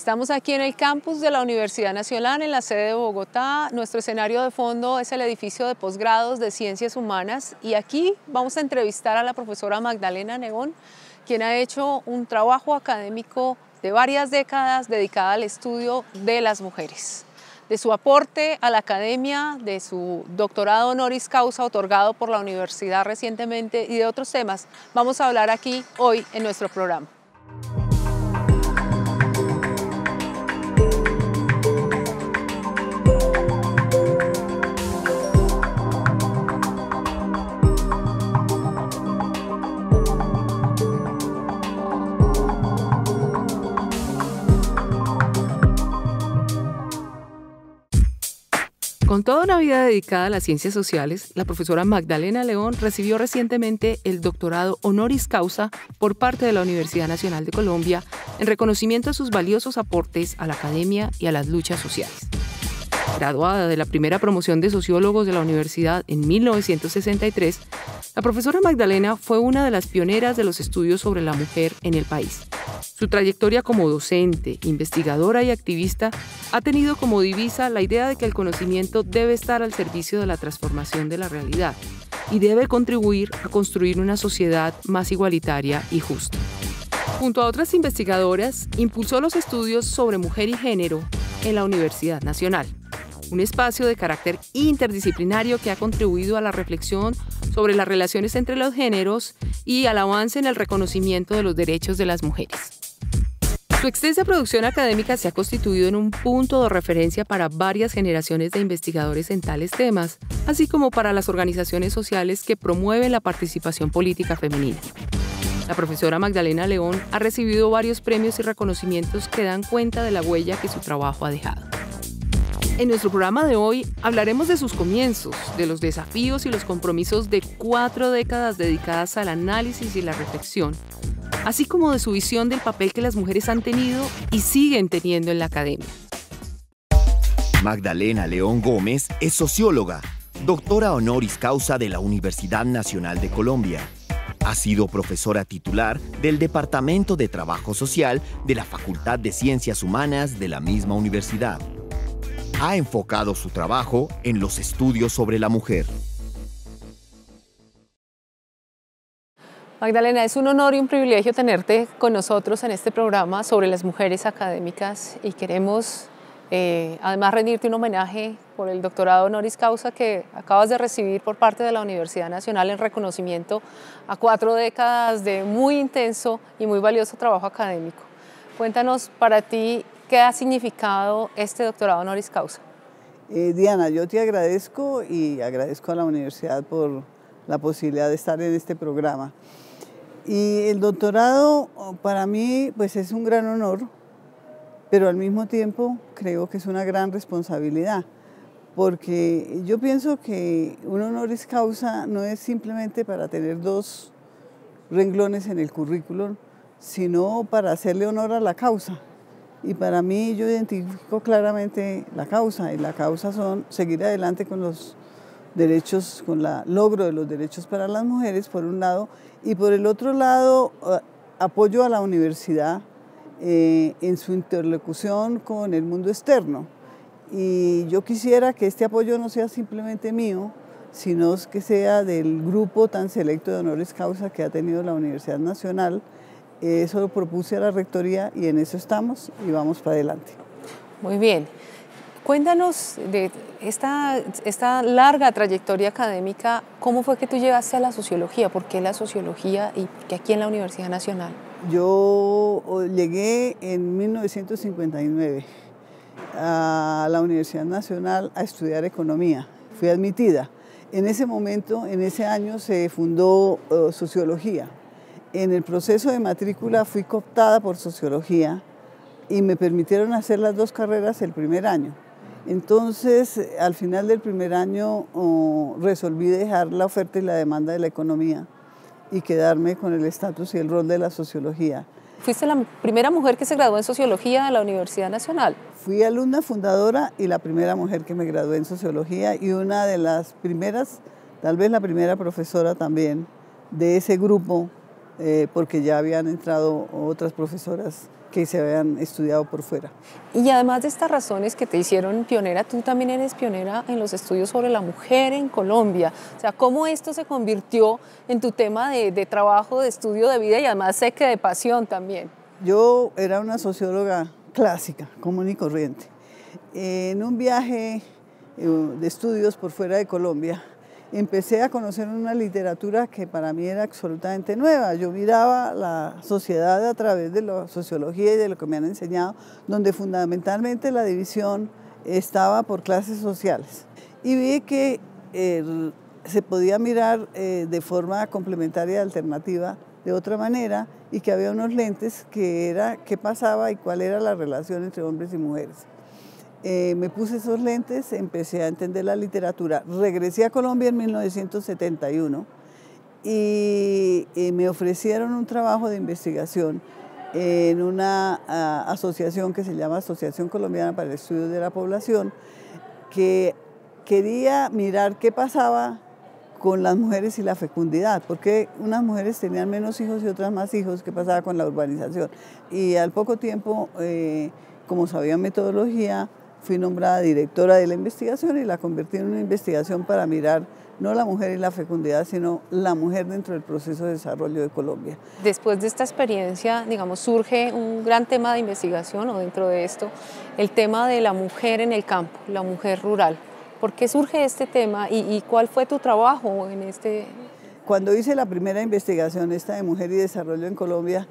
Estamos aquí en el campus de la Universidad Nacional, en la sede de Bogotá. Nuestro escenario de fondo es el edificio de posgrados de Ciencias Humanas y aquí vamos a entrevistar a la profesora Magdalena Negón, quien ha hecho un trabajo académico de varias décadas dedicada al estudio de las mujeres de su aporte a la academia, de su doctorado honoris causa otorgado por la universidad recientemente y de otros temas, vamos a hablar aquí hoy en nuestro programa. Con toda una vida dedicada a las ciencias sociales, la profesora Magdalena León recibió recientemente el doctorado honoris causa por parte de la Universidad Nacional de Colombia en reconocimiento a sus valiosos aportes a la academia y a las luchas sociales. Graduada de la primera promoción de sociólogos de la universidad en 1963, la profesora Magdalena fue una de las pioneras de los estudios sobre la mujer en el país. Su trayectoria como docente, investigadora y activista ha tenido como divisa la idea de que el conocimiento debe estar al servicio de la transformación de la realidad y debe contribuir a construir una sociedad más igualitaria y justa. Junto a otras investigadoras, impulsó los estudios sobre mujer y género en la Universidad Nacional un espacio de carácter interdisciplinario que ha contribuido a la reflexión sobre las relaciones entre los géneros y al avance en el reconocimiento de los derechos de las mujeres. Su extensa producción académica se ha constituido en un punto de referencia para varias generaciones de investigadores en tales temas, así como para las organizaciones sociales que promueven la participación política femenina. La profesora Magdalena León ha recibido varios premios y reconocimientos que dan cuenta de la huella que su trabajo ha dejado. En nuestro programa de hoy hablaremos de sus comienzos, de los desafíos y los compromisos de cuatro décadas dedicadas al análisis y la reflexión, así como de su visión del papel que las mujeres han tenido y siguen teniendo en la academia. Magdalena León Gómez es socióloga, doctora honoris causa de la Universidad Nacional de Colombia. Ha sido profesora titular del Departamento de Trabajo Social de la Facultad de Ciencias Humanas de la misma universidad ha enfocado su trabajo en los estudios sobre la mujer. Magdalena, es un honor y un privilegio tenerte con nosotros en este programa sobre las mujeres académicas y queremos eh, además rendirte un homenaje por el doctorado honoris causa que acabas de recibir por parte de la Universidad Nacional en reconocimiento a cuatro décadas de muy intenso y muy valioso trabajo académico. Cuéntanos para ti ¿Qué ha significado este doctorado honoris causa? Eh, Diana, yo te agradezco y agradezco a la universidad por la posibilidad de estar en este programa. Y el doctorado para mí pues es un gran honor, pero al mismo tiempo creo que es una gran responsabilidad, porque yo pienso que un honoris causa no es simplemente para tener dos renglones en el currículum, sino para hacerle honor a la causa. Y para mí yo identifico claramente la causa y la causa son seguir adelante con los derechos, con el logro de los derechos para las mujeres por un lado y por el otro lado eh, apoyo a la universidad eh, en su interlocución con el mundo externo. Y yo quisiera que este apoyo no sea simplemente mío, sino que sea del grupo tan selecto de honores causa que ha tenido la Universidad Nacional, eso lo propuse a la Rectoría y en eso estamos y vamos para adelante. Muy bien. Cuéntanos de esta, larga trayectoria académica, ¿cómo fue que tú llegaste a la sociología? ¿Por qué la sociología y por qué aquí en la Universidad Nacional? Yo oh, llegué en 1959 a la Universidad Nacional a estudiar economía. Fui admitida. En ese momento, en ese año, se fundó oh, sociología en el proceso de matrícula fui cooptada por sociología y me permitieron hacer las dos carreras el primer año. Entonces, al final del primer año resolví dejar la oferta y la demanda de la economía y quedarme con el estatus y el rol de la sociología. Fuiste la primera mujer que se graduó en sociología de la Universidad Nacional. Fui alumna fundadora y la primera mujer que me gradué en sociología y una de las primeras, tal vez la primera profesora también de ese grupo eh, porque ya habían entrado otras profesoras que se habían estudiado por fuera. Y además de estas razones que te hicieron pionera, tú también eres pionera en los estudios sobre la mujer en Colombia. O sea, ¿cómo esto se convirtió en tu tema de, de trabajo, de estudio de vida y además sé que de pasión también? Yo era una socióloga clásica, común y corriente. En un viaje eh, de estudios por fuera de Colombia, empecé a conocer una literatura que para mí era absolutamente nueva. Yo miraba la sociedad a través de la sociología y de lo que me han enseñado, donde fundamentalmente la división estaba por clases sociales. Y vi que eh, se podía mirar eh, de forma complementaria y alternativa de otra manera y que había unos lentes que era qué pasaba y cuál era la relación entre hombres y mujeres. Eh, me puse esos lentes, empecé a entender la literatura. Regresé a Colombia en 1971 y, me ofrecieron un trabajo de investigación en una asociación que se llama Asociación Colombiana para el Estudio de la Población, que quería mirar qué pasaba con las mujeres y la fecundidad, porque unas mujeres tenían menos hijos y otras más hijos, qué pasaba con la urbanización. Y al poco tiempo, eh, como sabía metodología, fui nombrada directora de la investigación y la convertí en una investigación para mirar no la mujer y la fecundidad, sino la mujer dentro del proceso de desarrollo de Colombia. Después de esta experiencia, digamos, surge un gran tema de investigación o dentro de esto, el tema de la mujer en el campo, la mujer rural. ¿Por qué surge este tema y, y cuál fue tu trabajo en este? Cuando hice la primera investigación esta de mujer y desarrollo en Colombia,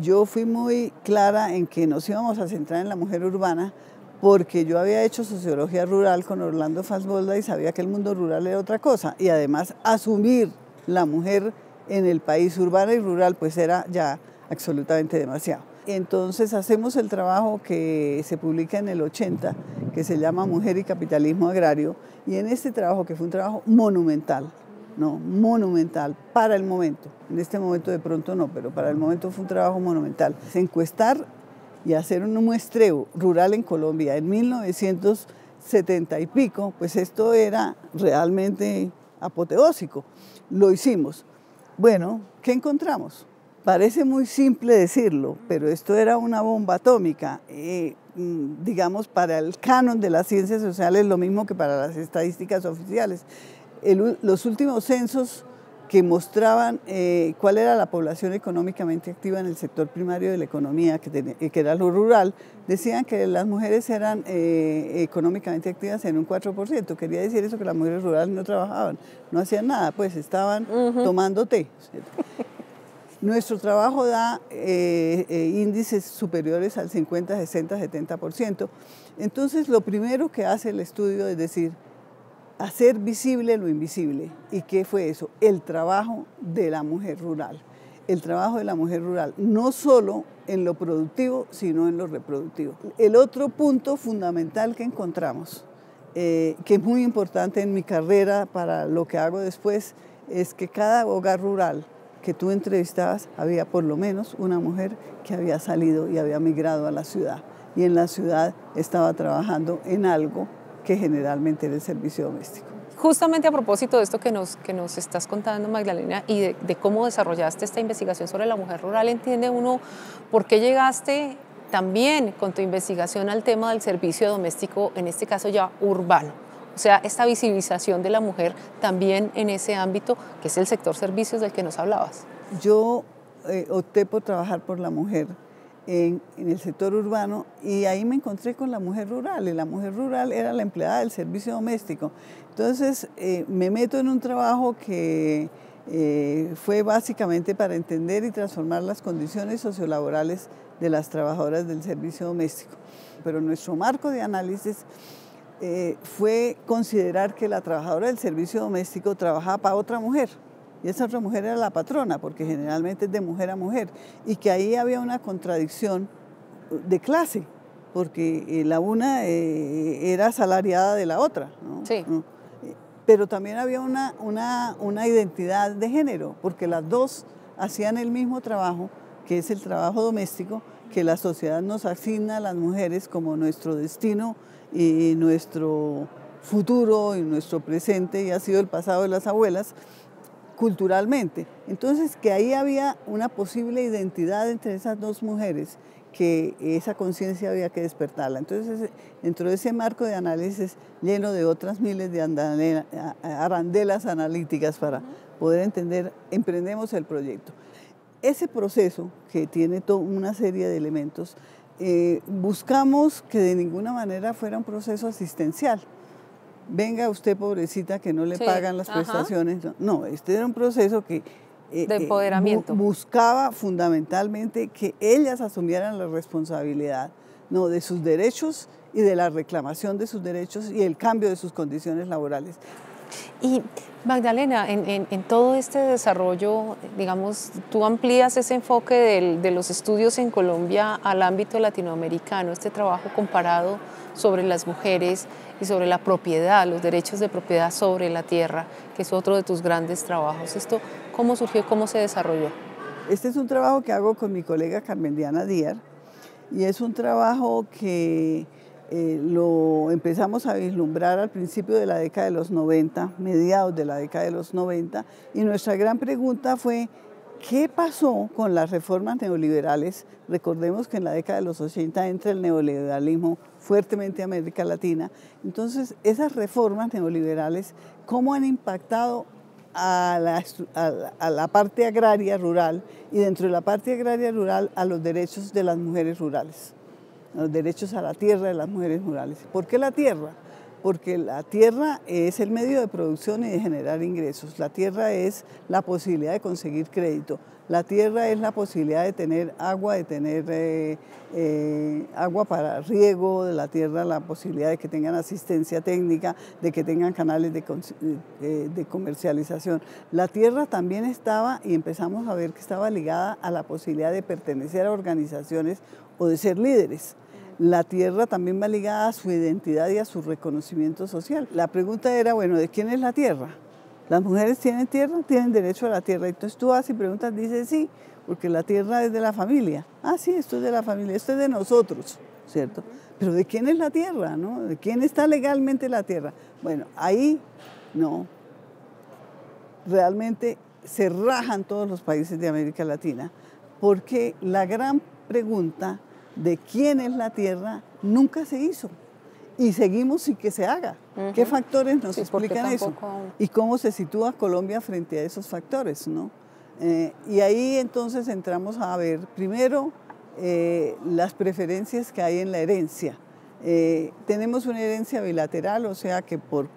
yo fui muy clara en que nos íbamos a centrar en la mujer urbana porque yo había hecho sociología rural con Orlando Fasbolda y sabía que el mundo rural era otra cosa. Y además asumir la mujer en el país urbano y rural pues era ya absolutamente demasiado. Entonces hacemos el trabajo que se publica en el 80, que se llama Mujer y Capitalismo Agrario, y en este trabajo, que fue un trabajo monumental, no, monumental para el momento, en este momento de pronto no, pero para el momento fue un trabajo monumental, es encuestar y hacer un muestreo rural en Colombia en 1970 y pico, pues esto era realmente apoteósico. Lo hicimos. Bueno, ¿qué encontramos? Parece muy simple decirlo, pero esto era una bomba atómica. Eh, mm, digamos, para el canon de las ciencias sociales, lo mismo que para las estadísticas oficiales. los últimos censos que mostraban eh, cuál era la población económicamente activa en el sector primario de la economía, que, que era lo rural, decían que las mujeres eran eh, económicamente activas en un 4%. Quería decir eso que las mujeres rurales no trabajaban, no hacían nada, pues estaban tomando té. Nuestro trabajo da eh, índices superiores al 50, 60, 70%. Entonces, lo primero que hace el estudio es decir, hacer visible lo invisible. ¿Y qué fue eso? El trabajo de la mujer rural. El trabajo de la mujer rural, no solo en lo productivo, sino en lo reproductivo. El otro punto fundamental que encontramos, eh, que es muy importante en mi carrera para lo que hago después, es que cada hogar rural que tú entrevistabas había por lo menos una mujer que había salido y había migrado a la ciudad y en la ciudad estaba trabajando en algo que generalmente en el servicio doméstico. Justamente a propósito de esto que nos, que nos estás contando, Magdalena, y de, cómo desarrollaste esta investigación sobre la mujer rural, entiende uno por qué llegaste también con tu investigación al tema del servicio doméstico, en este caso ya urbano. O sea, esta visibilización de la mujer también en ese ámbito, que es el sector servicios del que nos hablabas. Yo eh, opté por trabajar por la mujer en, el sector urbano y ahí me encontré con la mujer rural y la mujer rural era la empleada del servicio doméstico. Entonces eh, me meto en un trabajo que eh, fue básicamente para entender y transformar las condiciones sociolaborales de las trabajadoras del servicio doméstico. Pero nuestro marco de análisis eh, fue considerar que la trabajadora del servicio doméstico trabajaba para otra mujer y esa otra mujer era la patrona, porque generalmente es de mujer a mujer, y que ahí había una contradicción de clase, porque eh, la una eh, era asalariada de la otra. Sí. Pero también había una, una, una identidad de género, porque las dos hacían el mismo trabajo, que es el trabajo doméstico, que la sociedad nos asigna a las mujeres como nuestro destino y nuestro futuro y nuestro presente, y ha sido el pasado de las abuelas, culturalmente. Entonces, que ahí había una posible identidad entre esas dos mujeres, que esa conciencia había que despertarla. Entonces, dentro de ese marco de análisis lleno de otras miles de arandelas analíticas para poder entender, emprendemos el proyecto. Ese proceso, que tiene una serie de elementos, eh, buscamos que de ninguna manera fuera un proceso asistencial venga usted pobrecita que no le pagan las prestaciones. No, este era un proceso que... Eh, de empoderamiento. buscaba fundamentalmente que ellas asumieran la responsabilidad de sus derechos y de la reclamación de sus derechos y el cambio de sus condiciones laborales. Y Magdalena, en, todo este desarrollo, digamos, tú amplías ese enfoque de los estudios en Colombia al ámbito latinoamericano, este trabajo comparado sobre las mujeres y sobre la propiedad, los derechos de propiedad sobre la tierra, que es otro de tus grandes trabajos. ¿Esto cómo surgió, cómo se desarrolló? Este es un trabajo que hago con mi colega Carmen Diana Díaz y es un trabajo que eh, lo empezamos a vislumbrar al principio de la década de los 90, mediados de la década de los 90, y nuestra gran pregunta fue, ¿qué pasó con las reformas neoliberales? Recordemos que en la década de los 80 entra el neoliberalismo fuertemente a América Latina. Entonces, esas reformas neoliberales, ¿cómo han impactado a la, parte agraria rural y dentro de la parte agraria rural a los derechos de las mujeres rurales? los derechos a la tierra de las mujeres rurales. ¿Por qué la tierra? porque la tierra es el medio de producción y de generar ingresos, la tierra es la posibilidad de conseguir crédito, la tierra es la posibilidad de tener agua, de tener eh, eh, agua para riego, de la tierra la posibilidad de que tengan asistencia técnica, de que tengan canales de, eh, de comercialización. La tierra también estaba, y empezamos a ver que estaba ligada a la posibilidad de pertenecer a organizaciones o de ser líderes la tierra también va ligada a su identidad y a su reconocimiento social. La pregunta era, bueno, ¿de quién es la tierra? Las mujeres tienen tierra, tienen derecho a la tierra. Entonces tú vas y preguntas, dices sí, porque la tierra es de la familia. Ah, sí, esto es de la familia, esto es de nosotros, ¿cierto? Pero ¿de quién es la tierra? No? ¿De quién está legalmente la tierra? Bueno, ahí no. Realmente se rajan todos los países de América Latina, porque la gran pregunta de quién es la tierra nunca se hizo y seguimos sin que se haga. ¿Qué factores nos explican eso? ¿Y cómo se sitúa Colombia frente a esos factores? ¿no? Eh, y ahí entonces entramos a ver primero eh, las preferencias que hay en la herencia. Eh, tenemos una herencia bilateral, o sea que por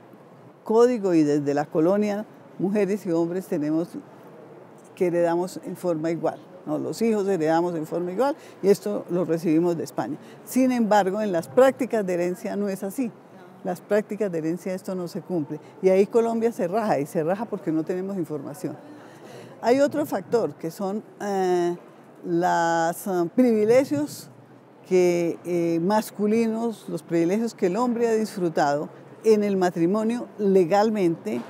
código y desde la colonia, mujeres y hombres tenemos que heredamos en forma igual los hijos heredamos en forma igual y esto lo recibimos de España. Sin embargo, en las prácticas de herencia no es así. Las prácticas de herencia esto no se cumple. Y ahí Colombia se raja y se raja porque no tenemos información. Hay otro factor que son eh, los eh, privilegios que, eh, masculinos, los privilegios que el hombre ha disfrutado en el matrimonio legalmente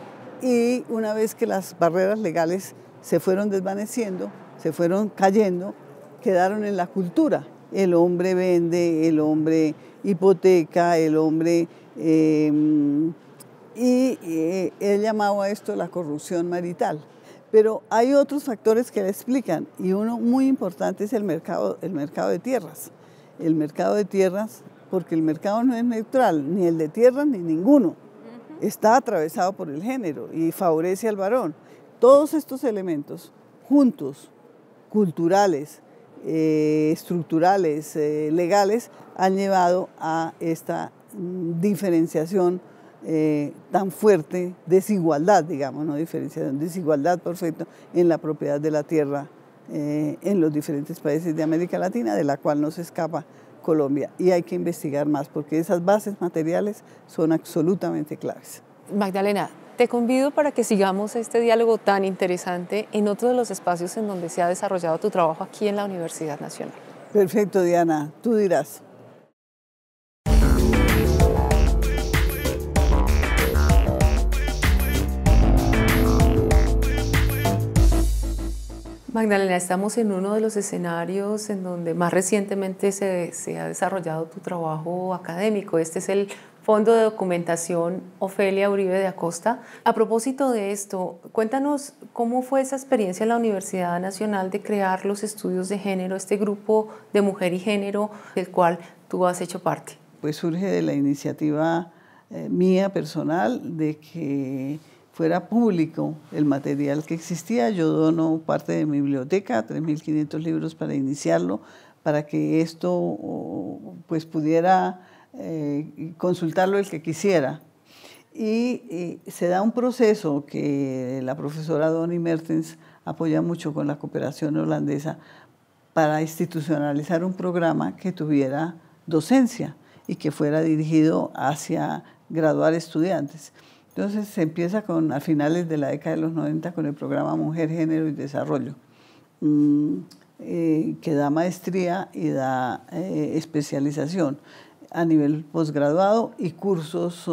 y una vez que las barreras legales se fueron desvaneciendo, se fueron cayendo, quedaron en la cultura. El hombre vende, el hombre hipoteca, el hombre... Em, y él eh, llamaba a esto la corrupción marital. Pero hay otros factores que le explican y uno muy importante es el mercado, el mercado de tierras. El mercado de tierras, porque el mercado no es neutral, ni el de tierras ni ninguno. Está atravesado por el género y favorece al varón. Todos estos elementos juntos culturales, eh, estructurales, eh, legales, han llevado a esta mm, diferenciación eh, tan fuerte, desigualdad, digamos, no diferenciación, desigualdad, perfecto, en la propiedad de la tierra en los diferentes países de América Latina, de la cual no se escapa Colombia. Y hay que investigar más, porque esas bases materiales son absolutamente claves. Magdalena, te convido para que sigamos este diálogo tan interesante en otro de los espacios en donde se ha desarrollado tu trabajo aquí en la Universidad Nacional. Perfecto, Diana, tú dirás. Magdalena, estamos en uno de los escenarios en donde más recientemente se, se, ha desarrollado tu trabajo académico. Este es el Fondo de Documentación Ofelia Uribe de Acosta. A propósito de esto, cuéntanos cómo fue esa experiencia en la Universidad Nacional de crear los estudios de género, este grupo de mujer y género del cual tú has hecho parte. Pues surge de la iniciativa eh, mía personal de que fuera público el material que existía. Yo dono parte de mi biblioteca, 3.500 libros para iniciarlo, para que esto pues pudiera eh, consultarlo el que quisiera. Y, se da un proceso que la profesora Donny Mertens apoya mucho con la cooperación holandesa para institucionalizar un programa que tuviera docencia y que fuera dirigido hacia graduar estudiantes. Entonces se empieza con, a finales de la década de los 90 con el programa Mujer, Género y Desarrollo, mm, eh, que da maestría y da eh, especialización a nivel posgraduado y cursos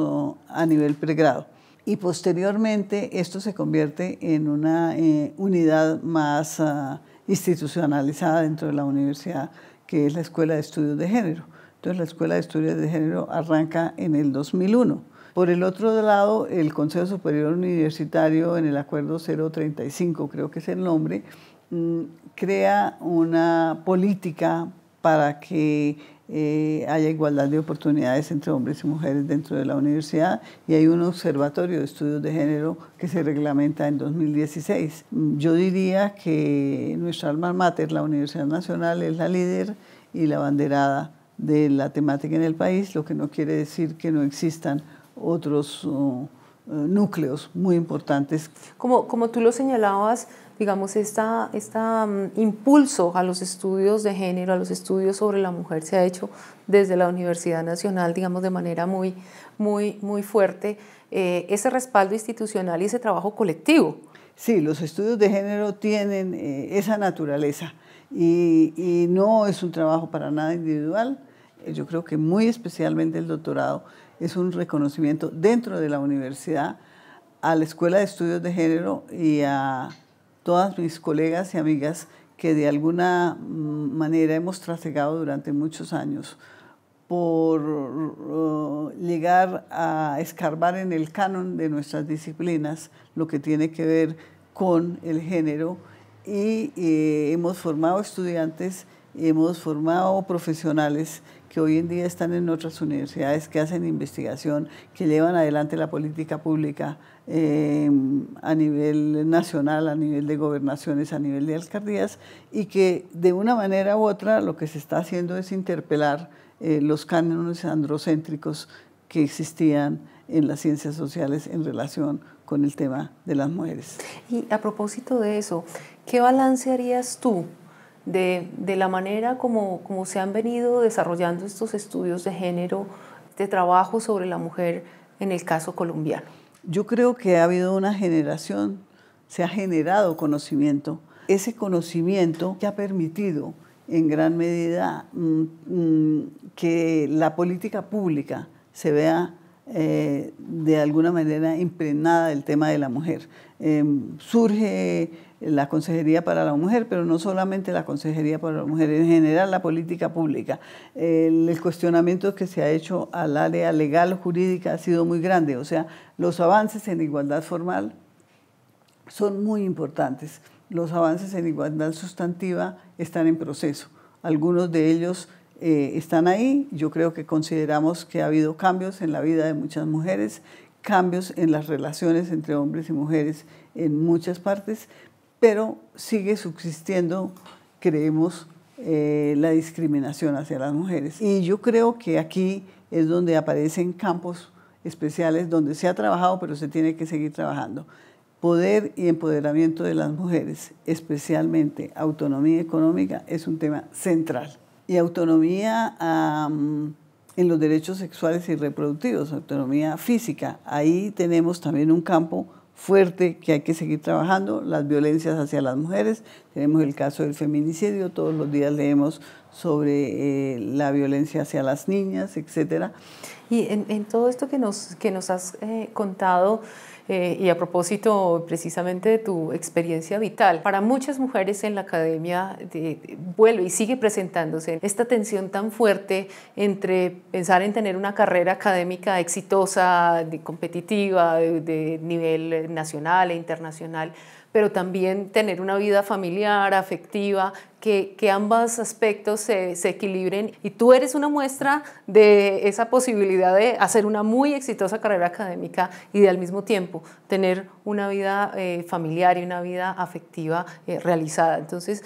a nivel pregrado. Y posteriormente esto se convierte en una eh, unidad más ah, institucionalizada dentro de la universidad, que es la Escuela de Estudios de Género. Entonces la Escuela de Estudios de Género arranca en el 2001. Por el otro lado, el Consejo Superior Universitario, en el Acuerdo 035, creo que es el nombre, mm, crea una política para que eh, haya igualdad de oportunidades entre hombres y mujeres dentro de la universidad y hay un observatorio de estudios de género que se reglamenta en 2016. Yo diría que nuestra alma mater, la Universidad Nacional, es la líder y la banderada de la temática en el país, lo que no quiere decir que no existan otros... Uh, eh, núcleos muy importantes. Como, como tú lo señalabas, digamos, este esta, mm, impulso a los estudios de género, a los estudios sobre la mujer, se ha hecho desde la Universidad Nacional, digamos, de manera muy, muy, muy fuerte, eh, ese respaldo institucional y ese trabajo colectivo. Sí, los estudios de género tienen eh, esa naturaleza y, y no es un trabajo para nada individual, yo creo que muy especialmente el doctorado es un reconocimiento dentro de la universidad a la Escuela de Estudios de Género y a todas mis colegas y amigas que de alguna mm, manera hemos trasegado durante muchos años por uh, llegar a escarbar en el canon de nuestras disciplinas lo que tiene que ver con el género y eh, hemos formado estudiantes hemos formado profesionales que hoy en día están en otras universidades, que hacen investigación, que llevan adelante la política pública em, a nivel nacional, a nivel de gobernaciones, a nivel de alcaldías, y que de una manera u otra lo que se está haciendo es interpelar eh, los cánones androcéntricos que existían en las ciencias sociales en relación con el tema de las mujeres. Y a propósito de eso, ¿qué balance harías tú de, la manera como, como se han venido desarrollando estos estudios de género, de trabajo sobre la mujer en el caso colombiano? Yo creo que ha habido una generación, se ha generado conocimiento. Ese conocimiento que ha permitido en gran medida mm, mm, que la política pública se vea eh, de alguna manera impregnada del tema de la mujer. Em, surge la Consejería para la Mujer, pero no solamente la Consejería para la Mujer, en general la política pública. El, cuestionamiento que se ha hecho al área legal jurídica ha sido muy grande, o sea, los avances en igualdad formal son muy importantes. Los avances en igualdad sustantiva están en proceso. Algunos de ellos eh, están ahí. Yo creo que consideramos que ha habido cambios en la vida de muchas mujeres, cambios en las relaciones entre hombres y mujeres en muchas partes, pero sigue subsistiendo, creemos, eh, la discriminación hacia las mujeres. Y yo creo que aquí es donde aparecen campos especiales donde se ha trabajado, pero se tiene que seguir trabajando. Poder y empoderamiento de las mujeres, especialmente autonomía económica, es un tema central. Y autonomía en los derechos sexuales y reproductivos, autonomía física. Ahí tenemos también un campo fuerte que hay que seguir trabajando, las violencias hacia las mujeres. Tenemos el caso del feminicidio, todos los días leemos sobre eh, la violencia hacia las niñas, etc. Y en, todo esto que nos, que nos has eh, contado, eh, y a propósito precisamente de tu experiencia vital. Para muchas mujeres en la academia eh, vuelve y sigue presentándose esta tensión tan fuerte entre pensar en tener una carrera académica exitosa, competitiva, de, nivel nacional e internacional pero también tener una vida familiar, afectiva, que, que ambos aspectos se, se, equilibren. Y tú eres una muestra de esa posibilidad de hacer una muy exitosa carrera académica y de al mismo tiempo tener una vida eh, familiar y una vida afectiva eh, realizada. Entonces,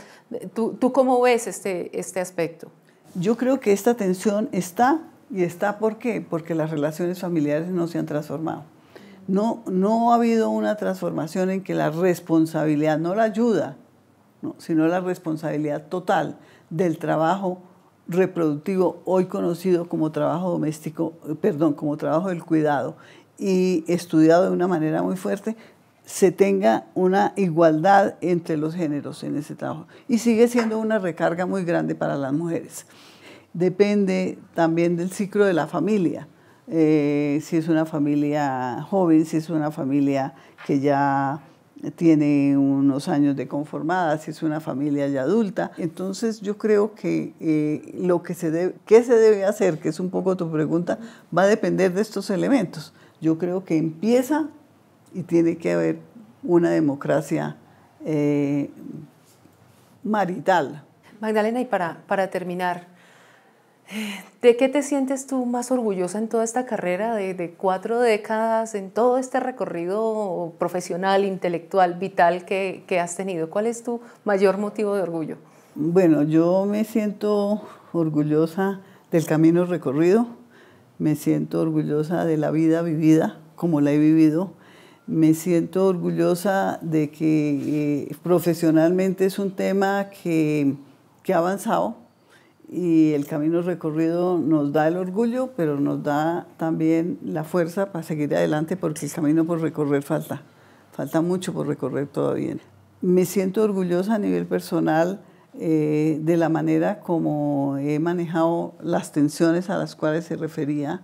¿tú, ¿tú, cómo ves este, este aspecto? Yo creo que esta tensión está y está ¿por qué? Porque las relaciones familiares no se han transformado no, ha habido una transformación en que la responsabilidad, no la ayuda, sino la responsabilidad total del trabajo reproductivo, hoy conocido como trabajo doméstico, eh, perdón, como trabajo del cuidado y estudiado de una manera muy fuerte, se tenga una igualdad entre los géneros en ese trabajo. Y sigue siendo una recarga muy grande para las mujeres. Depende también del ciclo de la familia eh, si es una familia joven, si es una familia que ya tiene unos años de conformada, si es una familia ya adulta. Entonces yo creo que eh, lo que se debe, qué se debe hacer, que es un poco tu pregunta, va a depender de estos elementos. Yo creo que empieza y tiene que haber una democracia eh, marital. Magdalena, y para, para terminar, ¿De qué te sientes tú más orgullosa en toda esta carrera de, cuatro décadas, en todo este recorrido profesional, intelectual, vital que, has tenido? ¿Cuál es tu mayor motivo de orgullo? Bueno, yo me siento orgullosa del camino recorrido, me siento orgullosa de la vida vivida como la he vivido, me siento orgullosa de que eh, profesionalmente es un tema que, que ha avanzado, y el camino recorrido nos da el orgullo, pero nos da también la fuerza para seguir adelante porque el camino por recorrer falta, falta mucho por recorrer todavía. Me siento orgullosa a nivel personal eh, de la manera como he manejado las tensiones a las cuales se refería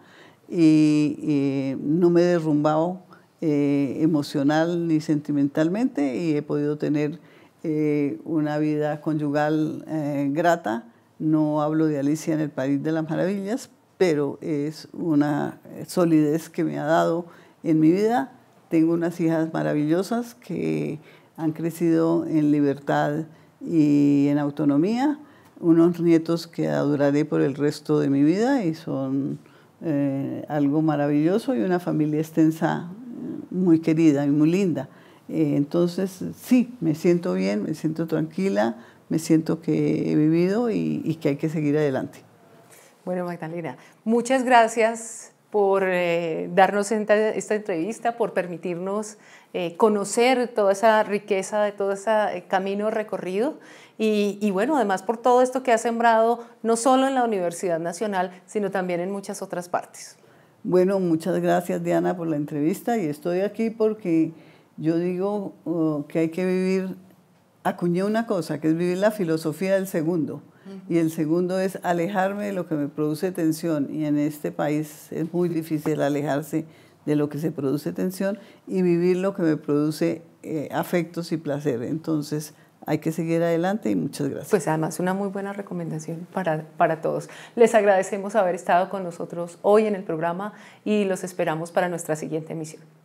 y no me he derrumbado eh, emocional ni sentimentalmente y he podido tener eh, una vida conyugal grata no hablo de Alicia en el País de las Maravillas, pero es una solidez que me ha dado en mi vida. Tengo unas hijas maravillosas que han crecido en libertad y en autonomía, unos nietos que adoraré por el resto de mi vida y son eh, algo maravilloso y una familia extensa eh, muy querida y muy linda. Eh, entonces, sí, me siento bien, me siento tranquila, me siento que he vivido y, que hay que seguir adelante. Bueno, Magdalena, muchas gracias por eh, darnos esta, entrevista, por permitirnos eh, conocer toda esa riqueza, de todo ese eh, camino recorrido y, bueno, además por todo esto que ha sembrado no solo en la Universidad Nacional, sino también en muchas otras partes. Bueno, muchas gracias Diana por la entrevista y estoy aquí porque yo digo oh, que hay que vivir acuñé una cosa, que es vivir la filosofía del segundo. Y el segundo es alejarme de lo que me produce tensión. Y en este país es muy difícil alejarse de lo que se produce tensión y vivir lo que me produce eh, afectos y placer. Entonces, hay que seguir adelante y muchas gracias. Pues además una muy buena recomendación para, para todos. Les agradecemos haber estado con nosotros hoy en el programa y los esperamos para nuestra siguiente emisión.